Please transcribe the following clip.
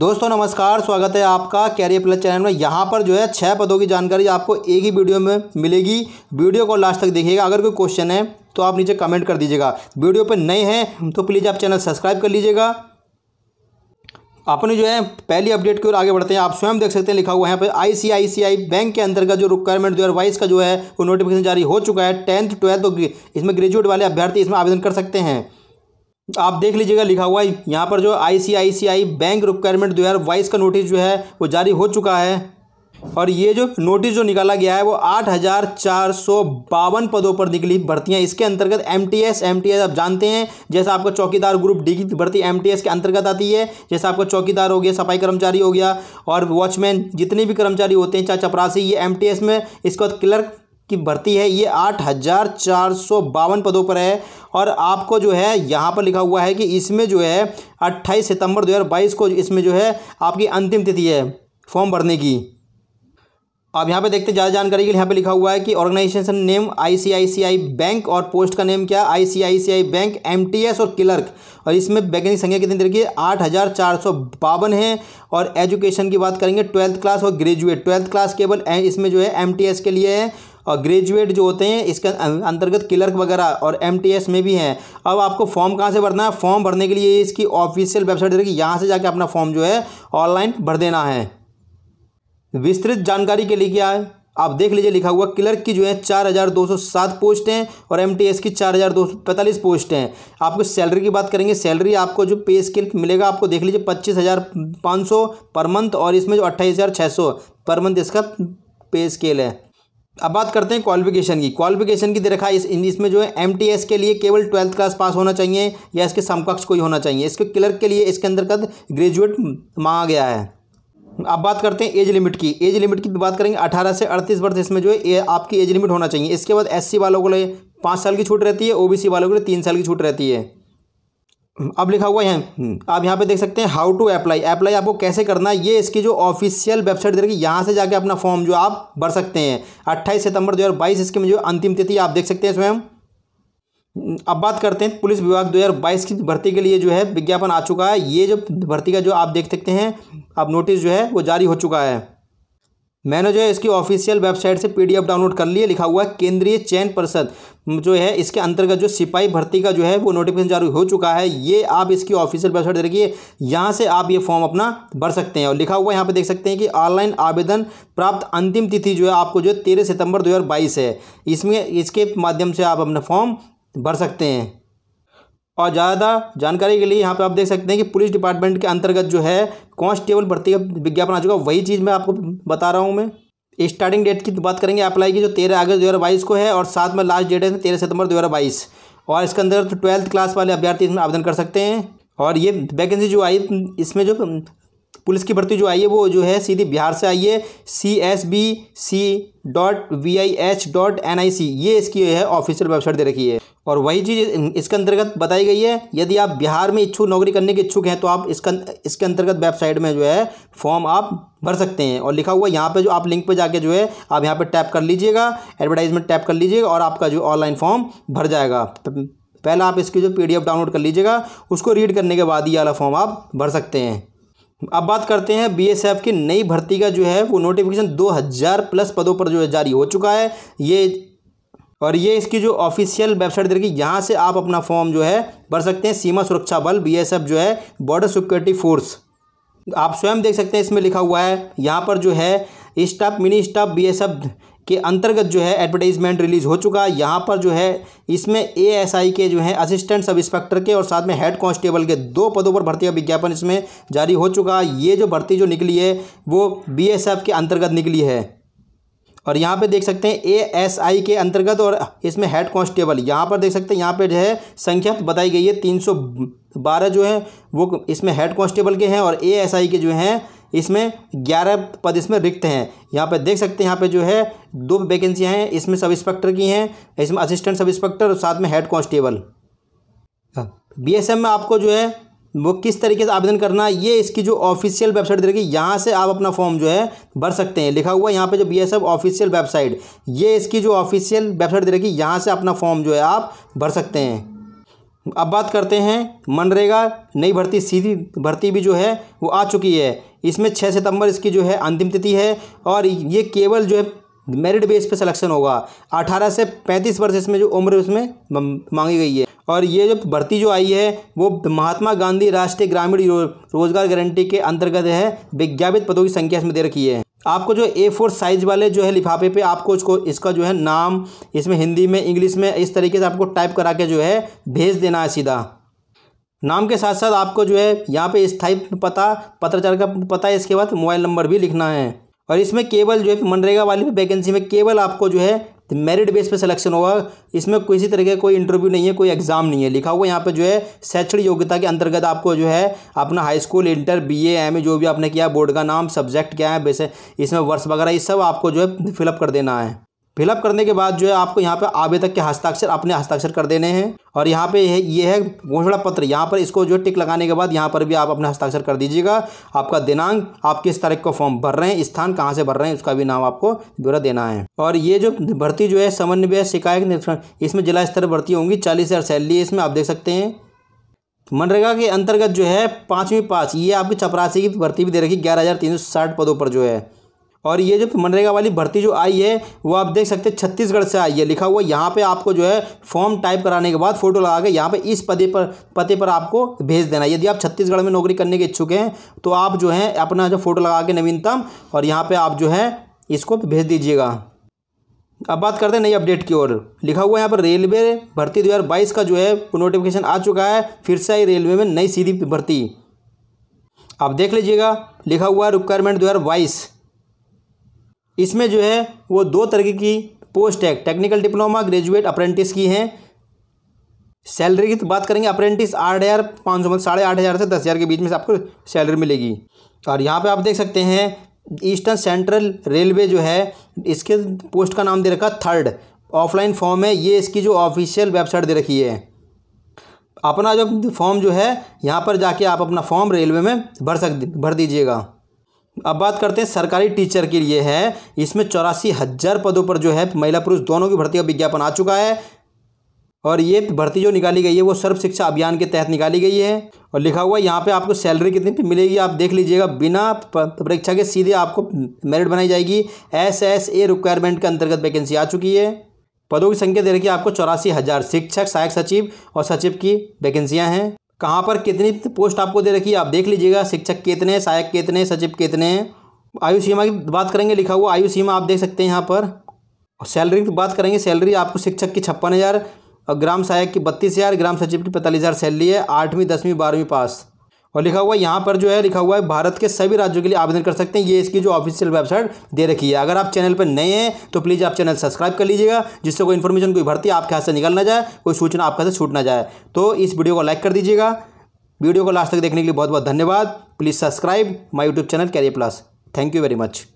दोस्तों नमस्कार स्वागत है आपका कैरियर प्लस चैनल में यहाँ पर जो है छह पदों की जानकारी आपको एक ही वीडियो में मिलेगी वीडियो को लास्ट तक देखिएगा अगर कोई क्वेश्चन है तो आप नीचे कमेंट कर दीजिएगा वीडियो पर नए हैं तो प्लीज़ आप चैनल सब्सक्राइब कर लीजिएगा अपनी जो है पहली अपडेट की ओर आगे बढ़ते हैं आप स्वयं देख सकते हैं लिखा हुआ है यहाँ पर आईसीआईसीआई बैंक के अंतर्गत जो रिक्वायरमेंट दो वाइस का जो है वो नोटिफिकेशन जारी हो चुका है टेंथ ट्वेल्थ इसमें ग्रेजुएट वाले अभ्यर्थी इसमें आवेदन कर सकते हैं आप देख लीजिएगा लिखा हुआ है यहाँ पर जो आईसीआईसीआई बैंक रिक्वायरमेंट दो हज़ार बाईस का नोटिस जो है वो जारी हो चुका है और ये जो नोटिस जो निकाला गया है वो आठ हज़ार चार सौ बावन पदों पर निकली भर्तियाँ इसके अंतर्गत M T S M T S आप जानते हैं जैसा आपका चौकीदार ग्रुप डी की भर्ती एम टी एस के अंतर्गत आती है जैसा आपका चौकीदार हो गया सफाई कर्मचारी हो गया और वॉचमैन जितने भी कर्मचारी होते हैं चाहे चपरासी ये एम टी एस में इसके बाद क्लर्क की भर्ती है ये आठ हज़ार चार सौ बावन पदों पर है और आपको जो है यहाँ पर लिखा हुआ है कि इसमें जो है अट्ठाईस सितंबर 2022 को इसमें जो है आपकी अंतिम तिथि है फॉर्म भरने की अब यहाँ पे देखते ज़्यादा जानकारी के लिए यहाँ पे लिखा हुआ है कि ऑर्गेनाइजेशन नेम आईसीआईसीआई बैंक और पोस्ट का नेम क्या आईसीआईसीआई बैंक एमटीएस और क्लर्क और इसमें वैकेंसी संख्या कितनी देखिए आठ हज़ार चार सौ बावन है और एजुकेशन की बात करेंगे ट्वेल्थ क्लास और ग्रेजुएट ट्वेल्थ क्लास केवल इसमें जो है एम के लिए है और ग्रेजुएट जो होते हैं इसके अं-, अंतर्गत क्लर्क वगैरह और एम में भी हैं अब आपको फॉर्म कहाँ से भरना है फॉर्म भरने के लिए इसकी ऑफिशियल वेबसाइट देखिए यहाँ से जाके अपना फॉर्म जो है ऑनलाइन भर देना है विस्तृत जानकारी के लिए क्या है आप देख लीजिए लिखा हुआ क्लर्क की जो है चार हज़ार दो सौ सात पोस्ट हैं और एमटीएस की चार हज़ार दो सौ पैंतालीस पोस्ट हैं आपको सैलरी की बात करेंगे सैलरी आपको जो पे स्केल मिलेगा आपको देख लीजिए पच्चीस हज़ार पाँच सौ पर मंथ और इसमें जो अट्ठाईस हज़ार छः सौ पर मंथ इसका पे स्केल है अब बात करते हैं क्वालिफिकेशन की क्वालिफिकेशन की दे रखा है इस इसमें जो है एम के लिए केवल ट्वेल्थ क्लास पास होना चाहिए या इसके समकक्ष कोई होना चाहिए इसके क्लर्क के लिए इसके अंदर कद ग्रेजुएट मांगा गया है अब बात करते हैं एज लिमिट की एज लिमिट की बात करेंगे अठारह से अड़तीस वर्ष इसमें जो है आपकी एज लिमिट होना चाहिए इसके बाद एस वालों के लिए पाँच साल की छूट रहती है ओ वालों के लिए तीन साल की छूट रहती है अब लिखा हुआ है हम्म, आप यहाँ पे देख सकते हैं हाउ टू अप्लाई अप्लाई आपको कैसे करना है ये इसकी जो ऑफिशियल वेबसाइट दे रखी है यहाँ से जाके अपना फॉर्म जो आप भर सकते हैं 28 सितंबर 2022 इसकी जो अंतिम तिथि आप देख सकते हैं स्वयं हम्म, अब बात करते हैं पुलिस विभाग 2022 की भर्ती के लिए जो है विज्ञापन आ चुका है ये जो भर्ती का जो आप देख सकते हैं अब नोटिस जो है वो जारी हो चुका है मैंने जो है इसकी ऑफिशियल वेबसाइट से पीडीएफ डाउनलोड कर लिया लिखा हुआ है केंद्रीय चयन परिषद जो है इसके अंतर्गत जो सिपाही भर्ती का जो है वो नोटिफिकेशन जारी हो चुका है ये आप इसकी ऑफिशियल वेबसाइट देखिए यहाँ से आप ये फॉर्म अपना भर सकते हैं और लिखा हुआ यहाँ पे देख सकते हैं कि ऑनलाइन आवेदन प्राप्त अंतिम तिथि जो है आपको जो है तेरह सितंबर दो है इसमें इसके माध्यम से आप अपना फॉर्म भर सकते हैं और ज़्यादा जानकारी के लिए यहाँ पे आप देख सकते हैं कि पुलिस डिपार्टमेंट के अंतर्गत जो है कांस्टेबल भर्ती का विज्ञापन आ चुका है वही चीज़ मैं आपको बता रहा हूँ मैं स्टार्टिंग डेट की तो बात करेंगे अप्लाई की जो तेरह अगस्त दो हज़ार बाईस को है और साथ में लास्ट डेट है तेरह सितंबर दो हज़ार बाईस और इसके अंदर तो ट्वेल्थ क्लास वाले अभ्यर्थी इसमें आवेदन कर सकते हैं और ये वैकेंसी जो आई इसमें जो पुलिस की भर्ती जो आई है वो जो है सीधी बिहार से आई है C S B C dot V I H dot N I C ये इसकी है ऑफिशियल वेबसाइट दे रखी है और वही चीज़ इसके अंतर्गत बताई गई है यदि आप बिहार में इच्छुक नौकरी करने के इच्छुक हैं तो आप इसका अं, इसके अंतर्गत वेबसाइट में जो है फॉर्म आप भर सकते हैं और लिखा हुआ यहाँ पे जो आप लिंक पे जाके जो है आप यहाँ पे टैप कर लीजिएगा एडवर्टाइजमेंट टैप कर लीजिएगा और आपका जो ऑनलाइन फॉर्म भर जाएगा तो पहला आप इसकी जो पी डाउनलोड कर लीजिएगा उसको रीड करने के बाद ये वाला फॉर्म आप भर सकते हैं अब बात करते हैं बीएसएफ की नई भर्ती का जो है वो नोटिफिकेशन 2000 प्लस पदों पर जो है जारी हो चुका है ये और ये इसकी जो ऑफिशियल वेबसाइट दे रखी यहाँ से आप अपना फॉर्म जो है भर सकते हैं सीमा सुरक्षा बल बीएसएफ जो है बॉर्डर सिक्योरिटी फोर्स आप स्वयं देख सकते हैं इसमें लिखा हुआ है यहाँ पर जो है स्टाफ मिनी स्टाफ बी के अंतर्गत जो है एडवर्टाइजमेंट रिलीज़ हो चुका है यहाँ पर जो है इसमें एएसआई के जो है असिस्टेंट सब इंस्पेक्टर के और साथ में हेड कांस्टेबल के दो पदों पर भर्ती का विज्ञापन इसमें जारी हो चुका है ये जो भर्ती जो निकली है वो बीएसएफ के अंतर्गत निकली है और यहाँ पे देख सकते हैं आई के अंतर्गत और इसमें हेड कांस्टेबल यहाँ पर देख सकते हैं यहाँ पे जो है संख्या बताई गई है तीन सौ बारह जो है वो इसमें हेड कांस्टेबल के हैं और आई के जो हैं इसमें ग्यारह पद इसमें रिक्त हैं यहाँ पर देख सकते हैं यहाँ पर जो है दो वैकेंसियाँ हैं इसमें सब इंस्पेक्टर की हैं इसमें असिस्टेंट सब इंस्पेक्टर और साथ में हेड एस बीएसएम में आपको जो है वो किस तरीके से आवेदन करना है ये इसकी जो ऑफिशियल वेबसाइट दे रखी है यहाँ से आप अपना फॉर्म जो है भर सकते हैं लिखा हुआ है यहाँ पे जो B S F official website ये इसकी जो ऑफिशियल वेबसाइट दे रखी है यहाँ से अपना फॉर्म जो है आप भर सकते हैं अब बात करते हैं मनरेगा नई भर्ती सीधी भर्ती भी जो है वो आ चुकी है इसमें छः सितंबर इसकी जो है अंतिम तिथि है और ये केवल जो है मेरिट बेस पे सिलेक्शन होगा अठारह से पैंतीस वर्ष इसमें जो उम्र उसमें मांगी गई है और ये जो भर्ती जो आई है वो महात्मा गांधी राष्ट्रीय ग्रामीण रोजगार गारंटी के अंतर्गत है विज्ञापित पदों की संख्या इसमें दे रखी है आपको जो ए फोर साइज वाले जो है लिफाफे पे आपको उसको इसका जो है नाम इसमें हिंदी में इंग्लिश में इस तरीके से आपको टाइप करा के जो है भेज देना है सीधा नाम के साथ साथ आपको जो है यहाँ पे स्थायी पता पत्राचार का पता है इसके बाद मोबाइल नंबर भी लिखना है और इसमें केवल जो है मनरेगा वाली वैकेंसी में केवल आपको जो है मेरिट बेस पे सिलेक्शन होगा इसमें किसी तरह का कोई इंटरव्यू नहीं है कोई एग्ज़ाम नहीं है लिखा हुआ यहाँ पे जो है शैक्षणिक योग्यता के अंतर्गत आपको जो है अपना high school inter BA MA जो भी आपने किया बोर्ड का नाम सब्जेक्ट क्या है वैसे इसमें वर्ष वगैरह ये सब आपको जो है फिलअप कर देना है फिलअप करने के बाद जो है आपको यहाँ पर आवेदक के हस्ताक्षर अपने हस्ताक्षर कर देने हैं और यहाँ पे यह ये है घोषणा पत्र यहाँ पर इसको जो टिक लगाने के बाद यहाँ पर भी आप अपने हस्ताक्षर कर दीजिएगा आपका दिनांक आप किस तारीख को फॉर्म भर रहे हैं स्थान कहाँ से भर रहे हैं उसका भी नाम आपको ब्यौरा देना है और ये जो भर्ती जो है समन्वय शिकायत इसमें जिला स्तर भर्ती होंगी चालीस हज़ार सैलरी इसमें आप देख सकते हैं मनरेगा के अंतर्गत जो है पाँचवीं पास ये आपकी चपरासी की भर्ती भी दे रखी ग्यारह हज़ार तीन सौ साठ पदों पर जो है और ये जो मनरेगा वाली भर्ती जो आई है वो आप देख सकते हैं छत्तीसगढ़ से आई है लिखा हुआ यहाँ पे आपको जो है फॉर्म टाइप कराने के बाद फोटो लगा के यहाँ पे इस पते पर पते पर आपको भेज देना यदि आप छत्तीसगढ़ में नौकरी करने के इच्छुक हैं तो आप जो है अपना जो फोटो लगा के नवीनतम और यहाँ पर आप जो है इसको भेज दीजिएगा अब बात करते हैं नई अपडेट की ओर लिखा हुआ है यहाँ पर रेलवे भर्ती दो का जो है नोटिफिकेशन आ चुका है फिर से आई रेलवे में नई सीधी भर्ती आप देख लीजिएगा लिखा हुआ है रिक्वायरमेंट बाईस इसमें जो है वो दो तरह की पोस्ट है टेक्निकल डिप्लोमा ग्रेजुएट अप्रेंटिस की हैं सैलरी की तो बात करेंगे अप्रेंटिस आठ हज़ार पाँच सौ मतलब साढ़े आठ हज़ार से दस हज़ार के बीच में से आपको सैलरी मिलेगी और यहाँ पे आप देख सकते हैं ईस्टर्न सेंट्रल रेलवे जो है इसके पोस्ट का नाम दे रखा थर्ड ऑफलाइन फॉर्म है ये इसकी जो ऑफिशियल वेबसाइट दे रखी है अपना जो फॉर्म जो है यहाँ पर जाके आप अपना फॉर्म रेलवे में भर सक भर दीजिएगा अब बात करते हैं सरकारी टीचर के लिए है इसमें चौरासी हज़ार पदों पर जो है महिला पुरुष दोनों की भर्ती का विज्ञापन आ चुका है और ये भर्ती जो निकाली गई है वो सर्व शिक्षा अभियान के तहत निकाली गई है और लिखा हुआ है यहाँ पे आपको सैलरी कितनी पे मिलेगी आप देख लीजिएगा बिना परीक्षा के सीधे आपको मेरिट बनाई जाएगी एस एस ए रिक्वायरमेंट के अंतर्गत वैकेंसी आ चुकी है पदों की संख्या दे रखी है आपको चौरासी हज़ार शिक्षक सहायक सचिव और सचिव की वैकेंसियाँ हैं कहाँ पर कितनी पोस्ट आपको दे रखी है आप देख लीजिएगा शिक्षक कितने सहायक कितने सचिव कितने आयु सीमा की बात करेंगे लिखा हुआ आयु सीमा आप देख सकते हैं यहाँ पर और सैलरी की बात करेंगे सैलरी आपको शिक्षक की छप्पन हज़ार और ग्राम सहायक की बत्तीस हज़ार ग्राम सचिव की पैंतालीस हज़ार सैलरी है आठवीं दसवीं बारहवीं पास और लिखा हुआ है यहाँ पर जो है लिखा हुआ है भारत के सभी राज्यों के लिए आवेदन कर सकते हैं ये इसकी जो ऑफिशियल वेबसाइट दे रखी है अगर आप चैनल पर नए हैं तो प्लीज़ आप चैनल सब्सक्राइब कर लीजिएगा जिससे कोई इन्फॉर्मेशन कोई भर्ती आपके हाथ से निकल ना जाए कोई सूचना आपके हाथ से छूट ना जाए तो इस वीडियो को लाइक कर दीजिएगा वीडियो को लास्ट तक देखने के लिए बहुत बहुत धन्यवाद please subscribe my YouTube channel career plus thank you very much